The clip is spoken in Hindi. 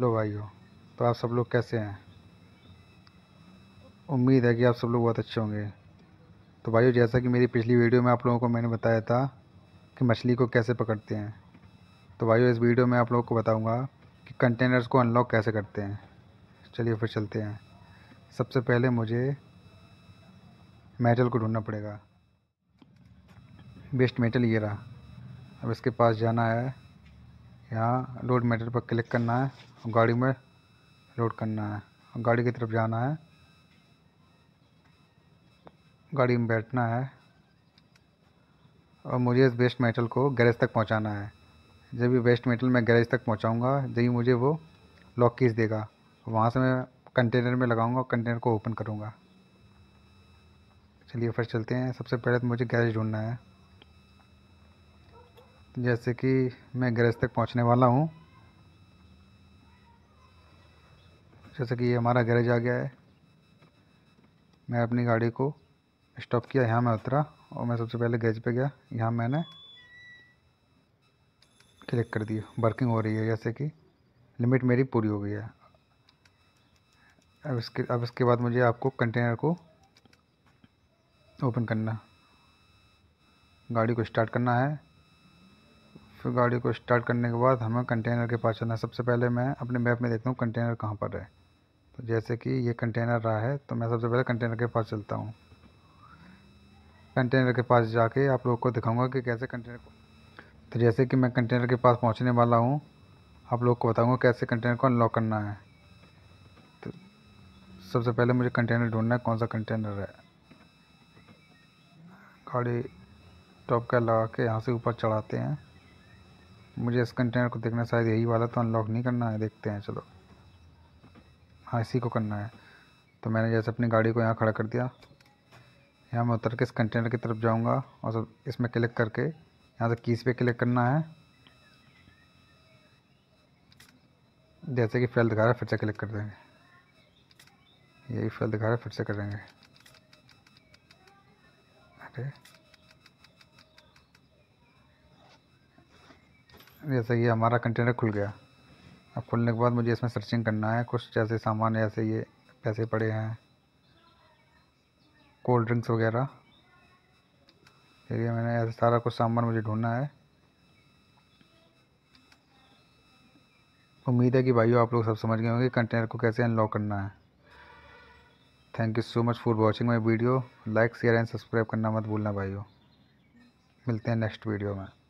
हेलो भाइयों तो आप सब लोग कैसे हैं उम्मीद है कि आप सब लोग बहुत अच्छे होंगे तो भाइयों जैसा कि मेरी पिछली वीडियो में आप लोगों को मैंने बताया था कि मछली को कैसे पकड़ते हैं तो भाइयों इस वीडियो में आप लोगों को बताऊंगा कि कंटेनर्स को अनलॉक कैसे करते हैं चलिए फिर चलते हैं सबसे पहले मुझे मेटल को ढूँढना पड़ेगा बेस्ट मेटल ये रहा अब इसके पास जाना है यहाँ लोड मैटर पर क्लिक करना है और गाड़ी में लोड करना है गाड़ी की तरफ जाना है गाड़ी में बैठना है और मुझे इस वेस्ट मेटल को गैरेज तक पहुंचाना है जब भी वेस्ट मेटल मैं गैरेज तक पहुंचाऊंगा जब मुझे वो लॉक कीज देगा वहाँ से मैं कंटेनर में लगाऊंगा और कंटेनर को ओपन करूँगा चलिए फिर चलते हैं सबसे पहले तो मुझे गैरेज ढूंढना है जैसे कि मैं गैरेज तक पहुंचने वाला हूं जैसे कि ये हमारा गैरेज आ गया है मैं अपनी गाड़ी को स्टॉप किया यहाँ मैं उतरा और मैं सबसे पहले गैरेज पे गया यहाँ मैंने क्लिक कर दिया वर्किंग हो रही है जैसे कि लिमिट मेरी पूरी हो गई है अब इसके अब इसके बाद मुझे आपको कंटेनर को ओपन करना गाड़ी को स्टार्ट करना है फिर गाड़ी को स्टार्ट करने के बाद हमें कंटेनर के पास चलना है सबसे पहले मैं अपने मैप में देखता हूँ कंटेनर कहाँ पर है तो जैसे कि ये कंटेनर रहा है तो मैं सबसे पहले कंटेनर के पास चलता हूँ कंटेनर के पास जाके आप लोग को दिखाऊंगा कि कैसे कंटेनर को तो जैसे कि मैं कंटेनर के पास पहुँचने वाला हूँ आप लोगों को बताऊँगा कैसे कंटेनर को अनलॉक करना है तो सबसे पहले मुझे कंटेनर ढूंढना है कौन सा कंटेनर है गाड़ी टॉप का लगा के यहाँ से ऊपर चढ़ाते हैं मुझे इस कंटेनर को देखना शायद यही वाला तो अनलॉक नहीं करना है देखते हैं चलो हाँ इसी को करना है तो मैंने जैसे अपनी गाड़ी को यहाँ खड़ा कर दिया यहाँ मैं उतर के इस कंटेनर की तरफ जाऊँगा और सब इसमें क्लिक करके यहाँ से कीस पे क्लिक करना है जैसे कि फेल दिखा रहा है फिर से क्लिक कर देंगे यही फेल दिखा रहा है फिर से करेंगे अरे जैसे ये हमारा कंटेनर खुल गया अब खुलने के बाद मुझे इसमें सर्चिंग करना है कुछ जैसे सामान जैसे ये पैसे पड़े हैं कोल्ड ड्रिंक्स वगैरह फिर ये मैंने ऐसे सारा कुछ सामान मुझे ढूंढना है उम्मीद है कि भाइयों आप लोग सब समझ गए होंगे कंटेनर को कैसे अनलॉक करना है thank you so much for watching my video like share and subscribe करना मत भूलना भाइयों मिलते हैं नेक्स्ट वीडियो में